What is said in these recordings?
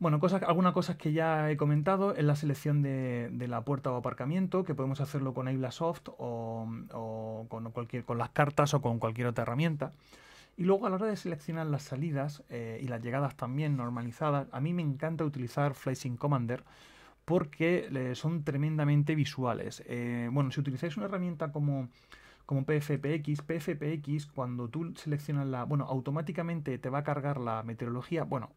Bueno, algunas cosas que ya he comentado es la selección de, la puerta o aparcamiento, que podemos hacerlo con Ablasoft o, o con, cualquier, con las cartas o con cualquier otra herramienta. Y luego a la hora de seleccionar las salidas eh, y las llegadas también normalizadas, a mí me encanta utilizar Flying Commander porque eh, son tremendamente visuales. Eh, bueno, si utilizáis una herramienta como, como PFPX, PFPX cuando tú seleccionas la... Bueno, automáticamente te va a cargar la meteorología. Bueno,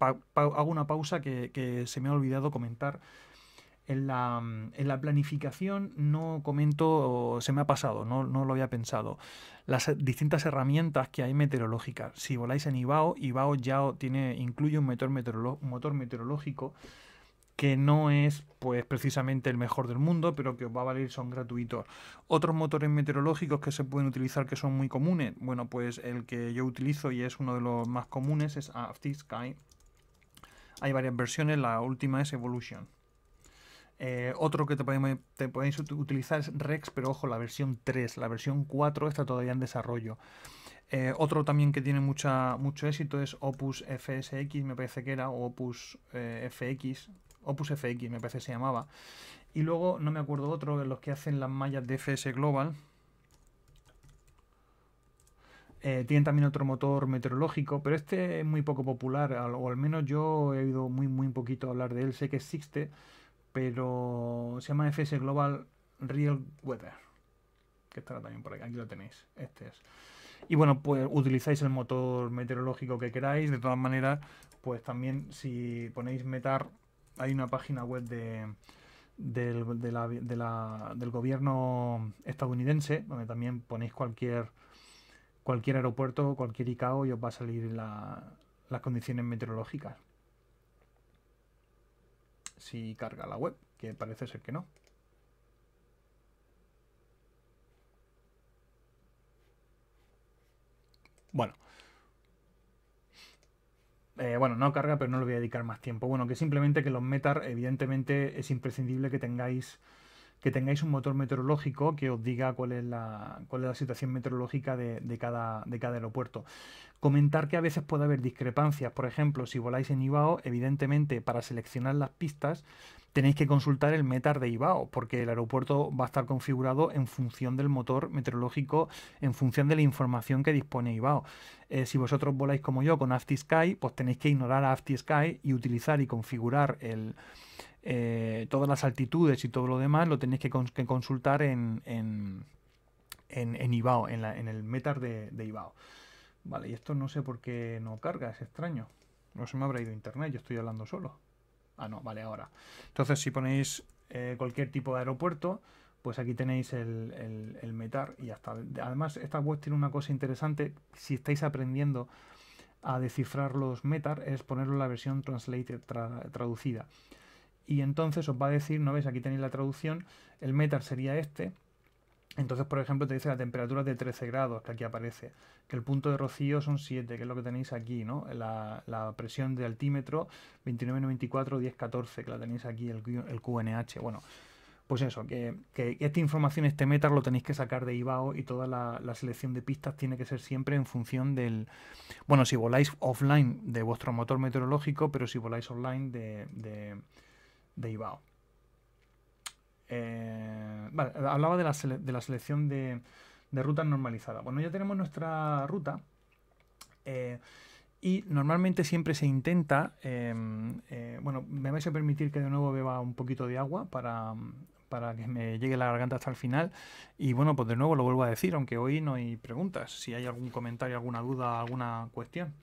hago una pausa que, se me ha olvidado comentar. En la, planificación no comento, se me ha pasado, no, lo había pensado. Las distintas herramientas que hay meteorológicas. Si voláis en IBAO, IBAO ya tiene, incluye un motor, meteorológico que no es pues precisamente el mejor del mundo, pero que os va a valer son gratuitos. Otros motores meteorológicos que se pueden utilizar que son muy comunes, bueno, pues el que yo utilizo y es uno de los más comunes es Sky. Hay varias versiones, la última es Evolution. Eh, otro que te podéis, utilizar es Rex, pero ojo, la versión 3. La versión 4 está todavía en desarrollo. Eh, otro también que tiene mucha, mucho éxito es Opus FSX, me parece que era, o Opus eh, FX, Opus FX me parece que se llamaba. Y luego, no me acuerdo otro, de los que hacen las mallas de FS Global, eh, tienen también otro motor meteorológico, pero este es muy poco popular, o al menos yo he oído muy, muy poquito hablar de él. Sé que existe, pero se llama FS Global Real Weather, que estará también por aquí. Aquí lo tenéis, este es. Y bueno, pues utilizáis el motor meteorológico que queráis. De todas maneras, pues también si ponéis METAR, hay una página web de, del gobierno estadounidense, donde también ponéis cualquier cualquier aeropuerto, cualquier ICAO y os va a salir las condiciones meteorológicas. Si carga la web, que parece ser que no. Bueno. Eh, bueno, no carga, pero no le voy a dedicar más tiempo. Bueno, que simplemente que los metar, evidentemente, es imprescindible que tengáis que tengáis un motor meteorológico que os diga cuál es la, cuál es la situación meteorológica de, cada, de cada aeropuerto. Comentar que a veces puede haber discrepancias, por ejemplo, si voláis en IBAO, evidentemente para seleccionar las pistas tenéis que consultar el METAR de IBAO, porque el aeropuerto va a estar configurado en función del motor meteorológico, en función de la información que dispone IBAO. Eh, si vosotros voláis como yo con AftiSky, pues tenéis que ignorar a AftiSky y utilizar y configurar el, eh, todas las altitudes y todo lo demás lo tenéis que, consultar en, en, IBAO, en, el METAR de, IBAO. Vale, y esto no sé por qué no carga, es extraño. No se me habrá ido internet, yo estoy hablando solo. Ah, no, vale, ahora. Entonces, si ponéis eh, cualquier tipo de aeropuerto, pues aquí tenéis el, el, METAR y ya Además, esta web tiene una cosa interesante. Si estáis aprendiendo a descifrar los METAR, es ponerlo en la versión translated, traducida y entonces os va a decir, no veis? aquí tenéis la traducción, el METAR sería este, entonces, por ejemplo, te dice la temperatura de 13 grados, que aquí aparece, que el punto de rocío son 7, que es lo que tenéis aquí, ¿no? La, presión de altímetro 2994, 14, que la tenéis aquí, el, QNH. Bueno, pues eso, que, esta información, este METAR, lo tenéis que sacar de IBAO y toda la, selección de pistas tiene que ser siempre en función del. Bueno, si voláis offline de vuestro motor meteorológico, pero si voláis online de de Ibao. Eh, hablaba de la, selección de, rutas normalizadas. Bueno, ya tenemos nuestra ruta. Eh, y normalmente siempre se intenta, em, eh, bueno, me vais a permitir que de nuevo beba un poquito de agua para, para que me llegue la garganta hasta el final. Y bueno, pues de nuevo lo vuelvo a decir, aunque hoy no hay preguntas, si hay algún comentario, alguna duda, alguna cuestión.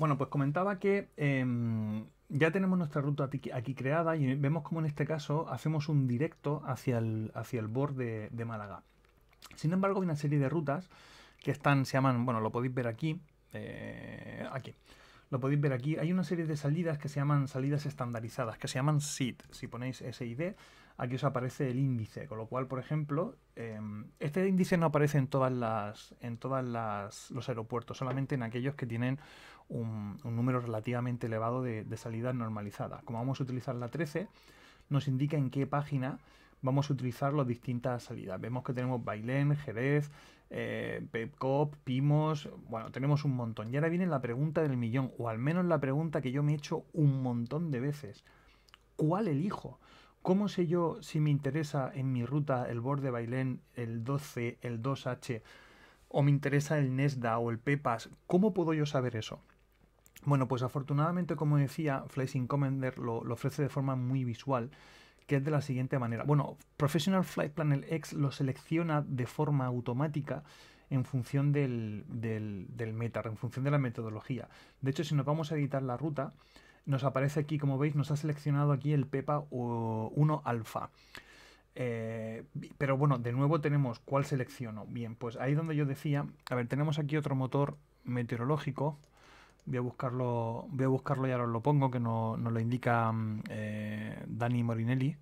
Bueno, pues comentaba que em, ya tenemos nuestra ruta aquí, creada y vemos como en este caso hacemos un directo hacia el, hacia el borde de, Málaga. Sin embargo, hay una serie de rutas que están, se llaman, bueno, lo podéis ver aquí, eh, aquí. Lo podéis ver aquí. Hay una serie de salidas que se llaman salidas estandarizadas, que se llaman SID. Si ponéis SID, aquí os aparece el índice, con lo cual, por ejemplo, em, este índice no aparece en todas las en todas los aeropuertos, solamente en aquellos que tienen un, número relativamente elevado de, salidas normalizadas. Como vamos a utilizar la 13, nos indica en qué página vamos a utilizar las distintas salidas. Vemos que tenemos Bailén, Jerez, eh, Pepcop, Pimos, bueno, tenemos un montón. Y ahora viene la pregunta del millón, o al menos la pregunta que yo me he hecho un montón de veces. ¿Cuál elijo? ¿Cómo sé yo si me interesa en mi ruta el borde Bailén, el 12, el 2H, o me interesa el Nesda o el Pepas? ¿Cómo puedo yo saber eso? Bueno, pues afortunadamente, como decía, Flight Commander lo, ofrece de forma muy visual que es de la siguiente manera. Bueno, Professional Flight Planner X lo selecciona de forma automática en función del, del, del meta, en función de la metodología. De hecho, si nos vamos a editar la ruta, nos aparece aquí, como veis, nos ha seleccionado aquí el PEPA 1 alfa. Eh, pero bueno, de nuevo tenemos cuál selecciono. Bien, pues ahí donde yo decía, a ver, tenemos aquí otro motor meteorológico. Voy a buscarlo, voy a buscarlo y ahora os lo pongo, que nos lo indica mm, eh, Dani Morinelli.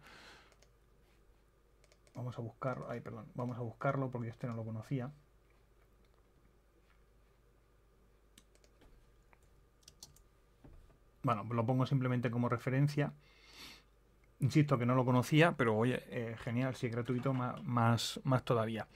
Vamos a buscarlo, ay, perdón, vamos a buscarlo porque este no lo conocía. Bueno, lo pongo simplemente como referencia. Insisto que no lo conocía, pero oye, eh, genial, si es gratuito, más, más, todavía.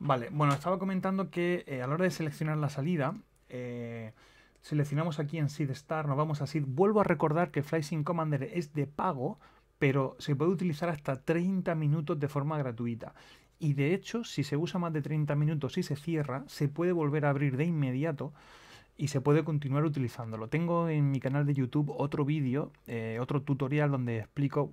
Vale, bueno, estaba comentando que eh, a la hora de seleccionar la salida, eh, seleccionamos aquí en Seed Star, nos vamos a Seed. Vuelvo a recordar que FlySync Commander es de pago, pero se puede utilizar hasta 30 minutos de forma gratuita. Y de hecho, si se usa más de 30 minutos y se cierra, se puede volver a abrir de inmediato y se puede continuar utilizándolo. Tengo en mi canal de YouTube otro vídeo, eh, otro tutorial donde explico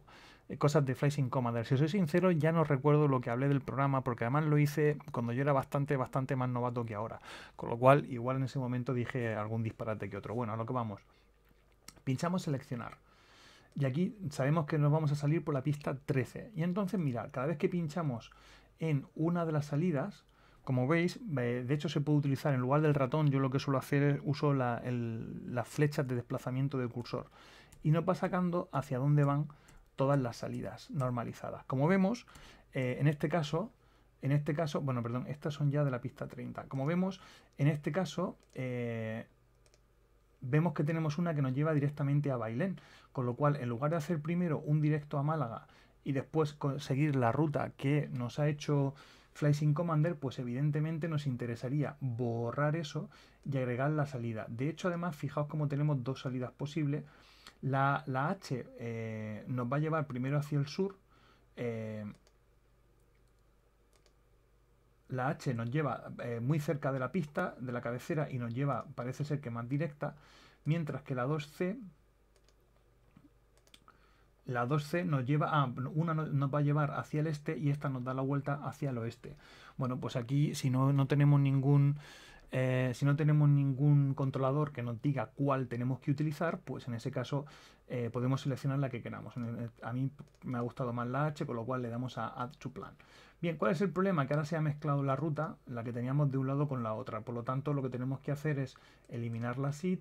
eh, cosas de Flying Commander. Si soy sincero, ya no recuerdo lo que hablé del programa, porque además lo hice cuando yo era bastante, bastante más novato que ahora. Con lo cual, igual en ese momento dije algún disparate que otro. Bueno, a lo que vamos. Pinchamos seleccionar. Y aquí sabemos que nos vamos a salir por la pista 13. Y entonces, mirad, cada vez que pinchamos en una de las salidas, como veis, de hecho se puede utilizar en lugar del ratón, yo lo que suelo hacer es uso las flechas de desplazamiento del cursor y no va sacando hacia dónde van todas las salidas normalizadas. Como vemos, eh, en este caso, en este caso, bueno, perdón, estas son ya de la pista 30. Como vemos, en este caso, eh, vemos que tenemos una que nos lleva directamente a Bailén, con lo cual, en lugar de hacer primero un directo a Málaga y después seguir la ruta que nos ha hecho FlySync Commander, pues evidentemente nos interesaría borrar eso y agregar la salida. De hecho, además, fijaos cómo tenemos dos salidas posibles. La, H eh, nos va a llevar primero hacia el sur. Eh, la H nos lleva eh, muy cerca de la pista, de la cabecera, y nos lleva, parece ser que más directa, mientras que la 2C la 2 nos lleva a, una nos va a llevar hacia el este y esta nos da la vuelta hacia el oeste. Bueno, pues aquí si no, no tenemos ningún... Eh, si no tenemos ningún controlador que nos diga cuál tenemos que utilizar, pues en ese caso eh, podemos seleccionar la que queramos. A mí me ha gustado más la H, con lo cual le damos a Add to Plan. Bien, ¿cuál es el problema? Que ahora se ha mezclado la ruta, la que teníamos de un lado con la otra. Por lo tanto, lo que tenemos que hacer es eliminar la seed,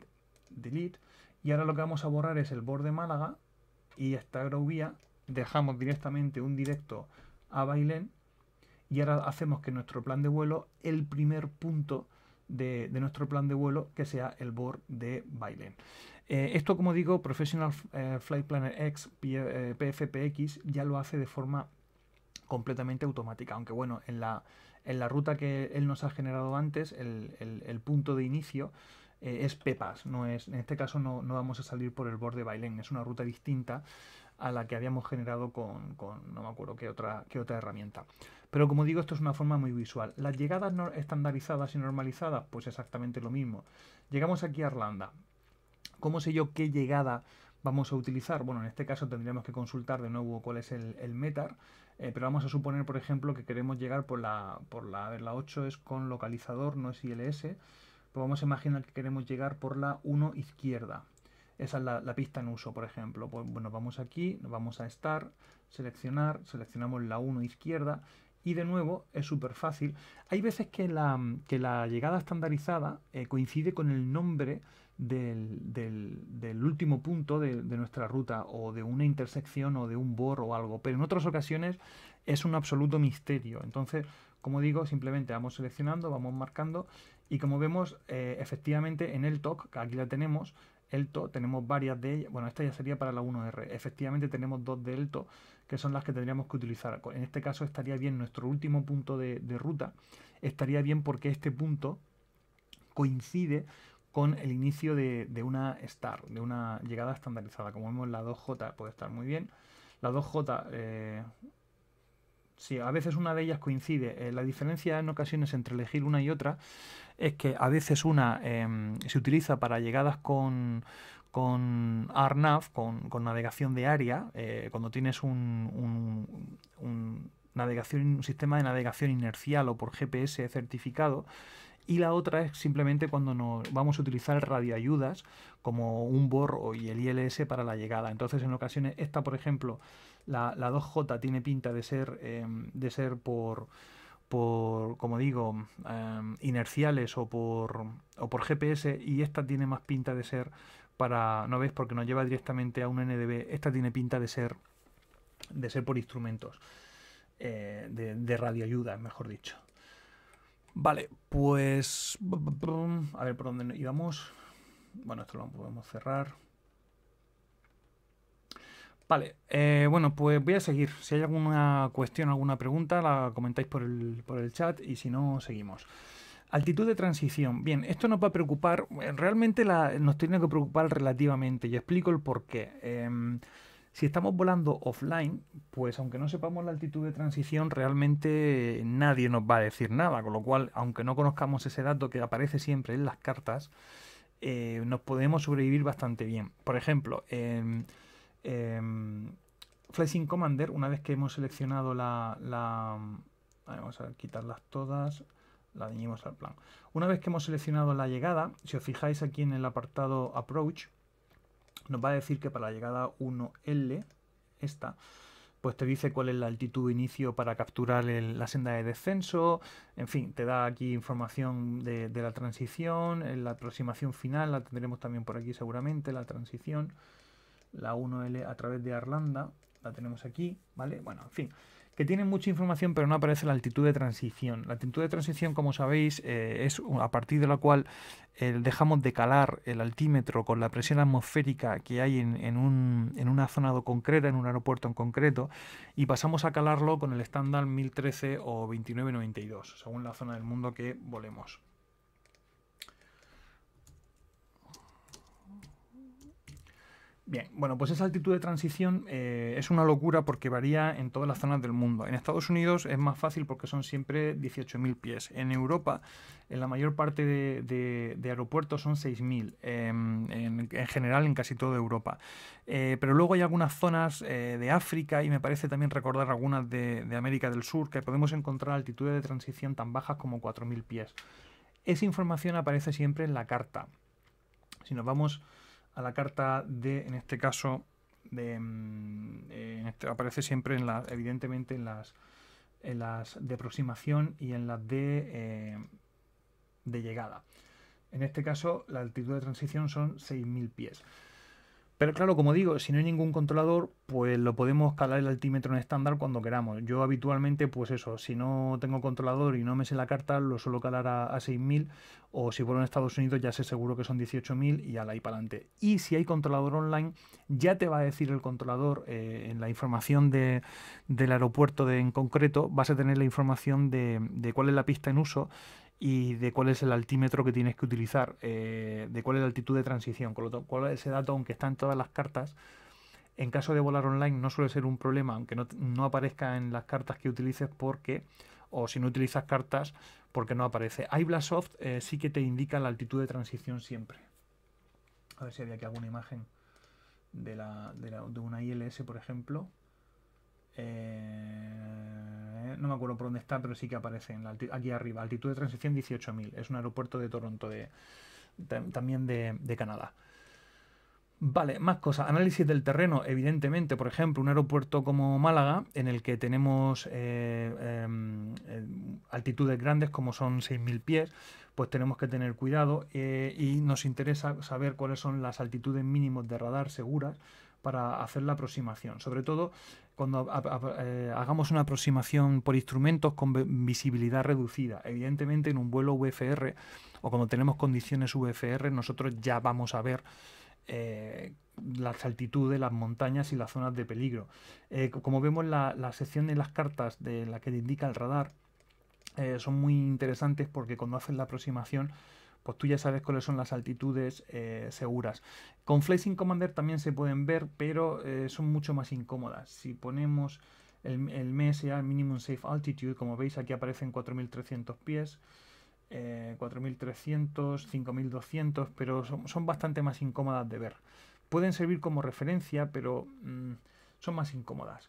delete, y ahora lo que vamos a borrar es el borde Málaga, y esta dejamos directamente un directo a Bailén y ahora hacemos que nuestro plan de vuelo, el primer punto de, nuestro plan de vuelo, que sea el board de Bailén. Eh, esto, como digo, Professional eh, Flight Planner X, PFPX, eh, ya lo hace de forma completamente automática, aunque bueno, en la, ruta que él nos ha generado antes, el punto de inicio, eh, es Pepas, no es, en este caso no, no vamos a salir por el borde de Bailén, es una ruta distinta a la que habíamos generado con, no me acuerdo qué otra, qué otra herramienta. Pero como digo, esto es una forma muy visual. Las llegadas no estandarizadas y normalizadas, pues exactamente lo mismo. Llegamos aquí a Irlanda. ¿Cómo sé yo qué llegada vamos a utilizar? Bueno, en este caso tendríamos que consultar de nuevo cuál es el, el METAR, eh, pero vamos a suponer, por ejemplo, que queremos llegar por la, por la, la 8 es con localizador, no es ILS vamos a imaginar que queremos llegar por la 1 izquierda. Esa es la, pista en uso, por ejemplo. Pues bueno, vamos aquí, vamos a estar, seleccionar, seleccionamos la 1 izquierda y de nuevo es súper fácil. Hay veces que la, que la llegada estandarizada eh, coincide con el nombre del, último punto de, nuestra ruta o de una intersección o de un bor o algo, pero en otras ocasiones es un absoluto misterio. Entonces, como digo, simplemente vamos seleccionando, vamos marcando y como vemos, eh, efectivamente en el TOC, aquí la tenemos, el TOC, tenemos varias de ellas, bueno, esta ya sería para la 1R, efectivamente tenemos dos de ELTO, que son las que tendríamos que utilizar. En este caso estaría bien nuestro último punto de, ruta, estaría bien porque este punto coincide con el inicio de, una star, de una llegada estandarizada. Como vemos, la 2J puede estar muy bien. La 2J, Sí, a veces una de ellas coincide. Eh, la diferencia en ocasiones entre elegir una y otra es que a veces una em, se utiliza para llegadas con, con con, navegación de área, eh, cuando tienes un, un, un, sistema de navegación inercial o por GPS certificado, y la otra es simplemente cuando nos vamos a utilizar radioayudas como un BOR y el ILS para la llegada. Entonces, en ocasiones, esta, por ejemplo, la, la 2J tiene pinta de ser, em, de ser por, por, como digo, em, inerciales o por, GPS y esta tiene más pinta de ser para, no ves, porque nos lleva directamente a un NDB, esta tiene pinta de ser, de ser por instrumentos eh, de, de radioayuda, mejor dicho. Vale, pues... A ver por dónde íbamos. Bueno, esto lo podemos cerrar. Vale, eh, bueno, pues voy a seguir. Si hay alguna cuestión, alguna pregunta, la comentáis por el, chat y si no, seguimos. Altitud de transición. Bien, esto nos va a preocupar, eh, realmente nos tiene que preocupar relativamente y explico el por qué. Em, si estamos volando offline, pues aunque no sepamos la altitud de transición, realmente nadie nos va a decir nada, con lo cual, aunque no conozcamos ese dato que aparece siempre en las cartas, eh, nos podemos sobrevivir bastante bien. Por ejemplo, em, eh, Commander, una vez que hemos seleccionado la, vamos a quitarlas todas, la añadimos al plan. Una vez que hemos seleccionado la llegada, si os fijáis aquí en el apartado Approach, nos va a decir que para la llegada 1L, esta, pues te dice cuál es la altitud inicio para capturar la senda de descenso, en fin, te da aquí información de, de la transición, eh, la aproximación final, la tendremos también por aquí seguramente, la transición, la 1L a través de Arlanda, la tenemos aquí, ¿vale? Bueno, en fin, que tiene mucha información pero no aparece la altitud de transición. La altitud de transición, como sabéis, eh, es a partir de la cual eh, dejamos de calar el altímetro con la presión atmosférica que hay en, en una zona concreta, en un aeropuerto en concreto, y pasamos a calarlo con el estándar 1013 o 2992, según la zona del mundo que volemos. Bien, bueno, pues esa altitud de transición eh, es una locura porque varía en todas las zonas del mundo. En Estados Unidos es más fácil porque son siempre 18.000 pies. En Europa, en la mayor parte de, aeropuertos son 6.000, em, en, general en casi toda Europa. Eh, pero luego hay algunas zonas eh, de África y me parece también recordar algunas de, de América del Sur que podemos encontrar altitudes de transición tan bajas como 4.000 pies. Esa información aparece siempre en la carta. Si nos vamos a la carta de, en este caso, mm, eh, este, aparece siempre en la, evidentemente en las, las de aproximación y en las de, eh, de llegada. En este caso, la altitud de transición son 6.000 pies. Pero claro, como digo, si no hay ningún controlador, pues lo podemos calar el altímetro en estándar cuando queramos. Yo habitualmente, pues eso, si no tengo controlador y no me sé la carta, lo suelo calar a, 6.000 o si vuelvo en Estados Unidos ya sé seguro que son 18.000 y al ahí para adelante. Y si hay controlador online, ya te va a decir el controlador eh, en la información del aeropuerto en concreto, vas a tener la información de, de cuál es la pista en uso y de cuál es el altímetro que tienes que utilizar, eh, de cuál es la altitud de transición. Con lo cual ese dato, aunque está en todas las cartas, en caso de volar online no suele ser un problema, aunque no, aparezca en las cartas que utilices porque, o si no utilizas cartas, porque no aparece. iBlasoft Soft eh, sí que te indica la altitud de transición siempre. A ver si había aquí alguna imagen de, la, de una ILS, por ejemplo. Eh, no me acuerdo por dónde está, pero sí que aparece aquí arriba. Altitud de transición 18.000. Es un aeropuerto de Toronto, de, también de, Canadá. Vale, más cosas. Análisis del terreno, evidentemente, por ejemplo, un aeropuerto como Málaga, en el que tenemos eh, em, eh, altitudes grandes como son 6.000 pies, pues tenemos que tener cuidado y nos interesa saber cuáles son las altitudes mínimas de radar seguras para hacer la aproximación. Sobre todo cuando eh, hagamos una aproximación por instrumentos con visibilidad reducida. Evidentemente en un vuelo VFR o cuando tenemos condiciones VFR nosotros ya vamos a ver eh, las altitudes, las montañas y las zonas de peligro. Eh, como vemos la, la sección de las cartas de la que te indica el radar, son muy interesantes porque cuando hacen la aproximación pues tú ya sabes cuáles son las altitudes eh, seguras. Con Flight Commander también se pueden ver, pero eh, son mucho más incómodas. Si ponemos el, el MSA, Minimum Safe Altitude, como veis aquí aparecen 4.300 pies, 4.300, eh, 5.200, pero son, bastante más incómodas de ver. Pueden servir como referencia, pero mm, son más incómodas.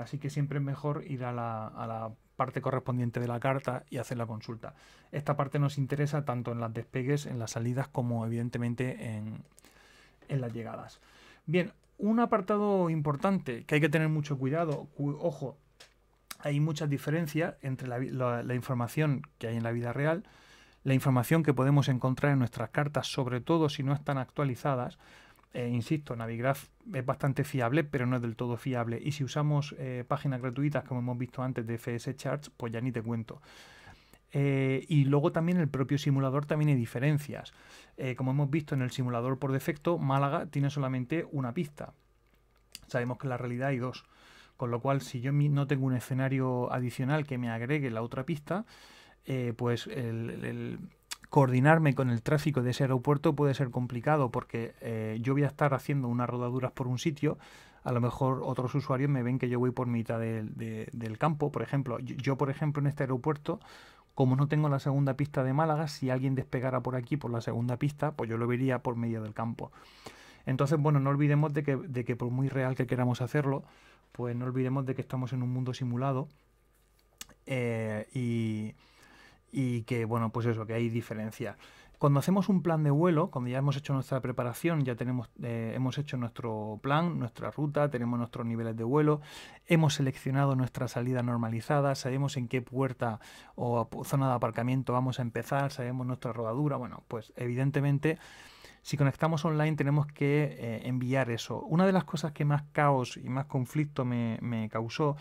así que siempre es mejor ir a la parte correspondiente de la carta y hacer la consulta. Esta parte nos interesa tanto en las despegues, en las salidas, como evidentemente en, las llegadas. Bien, un apartado importante que hay que tener mucho cuidado, ojo, hay muchas diferencias entre la, información que hay en la vida real, la información que podemos encontrar en nuestras cartas, sobre todo si no están actualizadas, eh, insisto, Navigraph es bastante fiable, pero no es del todo fiable. Y si usamos eh, páginas gratuitas, como hemos visto antes de FS Charts, pues ya ni te cuento. Eh, y luego también el propio simulador también hay diferencias. como hemos visto en el simulador por defecto, Málaga tiene solamente una pista. Sabemos que en la realidad hay dos. Con lo cual, si yo no tengo un escenario adicional que me agregue la otra pista, pues el coordinarme con el tráfico de ese aeropuerto puede ser complicado porque eh, yo voy a estar haciendo unas rodaduras por un sitio, a lo mejor otros usuarios me ven que yo voy por mitad del campo, por ejemplo, yo, por ejemplo en este aeropuerto, como no tengo la segunda pista de Málaga, si alguien despegara por aquí por la segunda pista, pues yo lo vería por medio del campo. Entonces, bueno, no olvidemos de que, de que por muy real que queramos hacerlo, pues no olvidemos de que estamos en un mundo simulado eh, y y que, bueno, pues eso, que hay diferencia. Cuando hacemos un plan de vuelo, cuando ya hemos hecho nuestra preparación, ya tenemos, eh, hemos hecho nuestro plan, nuestra ruta, tenemos nuestros niveles de vuelo, hemos seleccionado nuestra salida normalizada, sabemos en qué puerta o zona de aparcamiento vamos a empezar, sabemos nuestra rodadura, bueno, pues evidentemente si conectamos online tenemos que eh, enviar eso. Una de las cosas que más caos y más conflicto me, me causó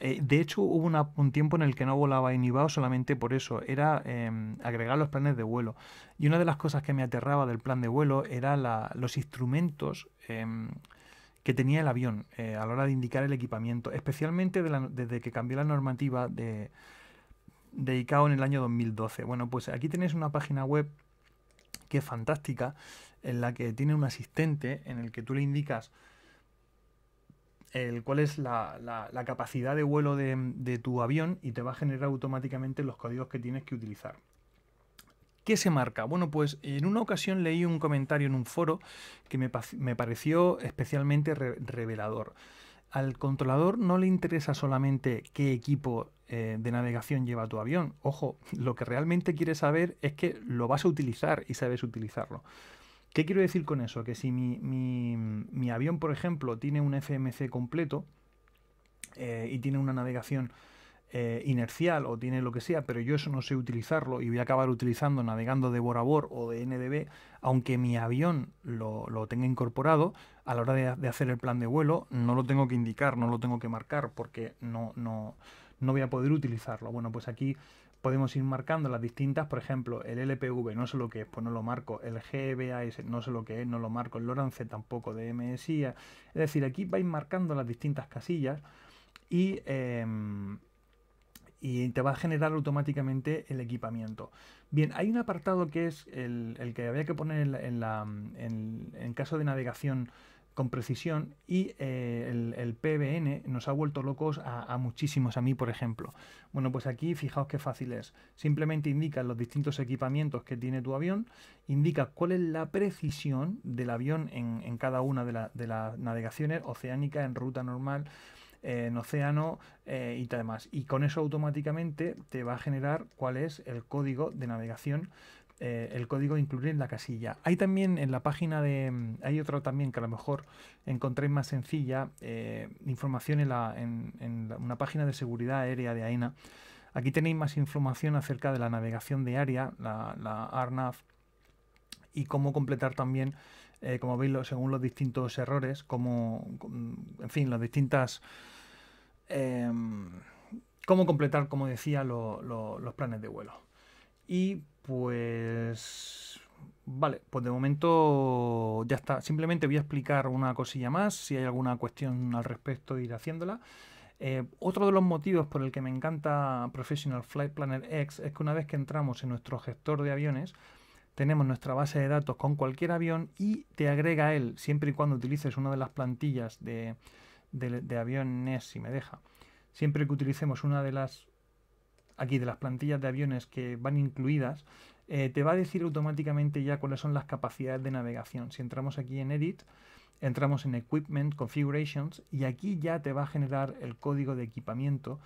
eh, de hecho, hubo un tiempo en el que no volaba IVAO solamente por eso, era em, agregar los planes de vuelo. Y una de las cosas que me aterraba del plan de vuelo era los instrumentos em, que tenía el avión eh, a la hora de indicar el equipamiento, especialmente desde que cambió la normativa de, ICAO en el año 2012. Bueno, pues aquí tenéis una página web que es fantástica, en la que tiene un asistente en el que tú le indicas el cuál es la, capacidad de vuelo de, tu avión y te va a generar automáticamente los códigos que tienes que utilizar. ¿Qué se marca? Bueno, pues en una ocasión leí un comentario en un foro que me, pareció especialmente revelador. Al controlador no le interesa solamente qué equipo eh, de navegación lleva tu avión. Ojo, lo que realmente quiere saber es que lo vas a utilizar y sabes utilizarlo. ¿Qué quiero decir con eso? Que si mi, avión, por ejemplo, tiene un FMC completo eh, y tiene una navegación eh, inercial o tiene lo que sea, pero yo eso no sé utilizarlo y voy a acabar utilizando navegando de Bora o de NDB, aunque mi avión lo, tenga incorporado, a la hora de, hacer el plan de vuelo no lo tengo que indicar, no lo tengo que marcar porque no, no, no voy a poder utilizarlo. Bueno, pues aquí podemos ir marcando las distintas, por ejemplo, el LPV, no sé lo que es, pues no lo marco, el GBAS, no sé lo que es, no lo marco, el Lorance tampoco, de MSI, es decir, aquí vais marcando las distintas casillas y, em, y te va a generar automáticamente el equipamiento. Bien, hay un apartado que es el, que había que poner en, en caso de navegación con precisión y eh, el, PBN nos ha vuelto locos a, muchísimos, a mí por ejemplo. Bueno, pues aquí fijaos qué fácil es. Simplemente indica los distintos equipamientos que tiene tu avión, indica cuál es la precisión del avión en, cada una de, las navegaciones oceánica, en ruta normal, eh, en océano eh, y demás. Y con eso automáticamente te va a generar cuál es el código de navegación eh, el código incluir en la casilla. Hay también en la página de. Mm, hay otra también que a lo mejor encontréis más sencilla. Eh, información en, una página de seguridad aérea de AENA. Aquí tenéis más información acerca de la navegación de área, la ARNAV, y cómo completar también, eh, como veis, según los distintos errores, como, en fin, las distintas em, cómo completar, como decía, los planes de vuelo. Y pues... Vale, pues de momento ya está. Simplemente voy a explicar una cosilla más, si hay alguna cuestión al respecto ir haciéndola. Eh, otro de los motivos por el que me encanta Professional Flight Planner X es que una vez que entramos en nuestro gestor de aviones, tenemos nuestra base de datos con cualquier avión y te agrega él, siempre y cuando utilices una de las plantillas de, de aviones, si me deja, siempre que utilicemos una de las aquí de las plantillas de aviones que van incluidas, eh, te va a decir automáticamente ya cuáles son las capacidades de navegación. Si entramos aquí en Edit, entramos en Equipment, Configurations, y aquí ya te va a generar el código de equipamiento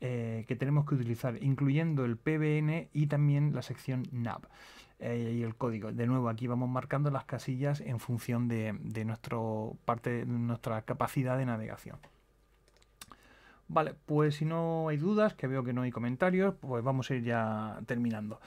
eh, que tenemos que utilizar, incluyendo el PBN y también la sección NAV eh, y el código. De nuevo, aquí vamos marcando las casillas en función de, nuestra capacidad de navegación. Vale, pues si no hay dudas, que veo que no hay comentarios, pues vamos a ir ya terminando.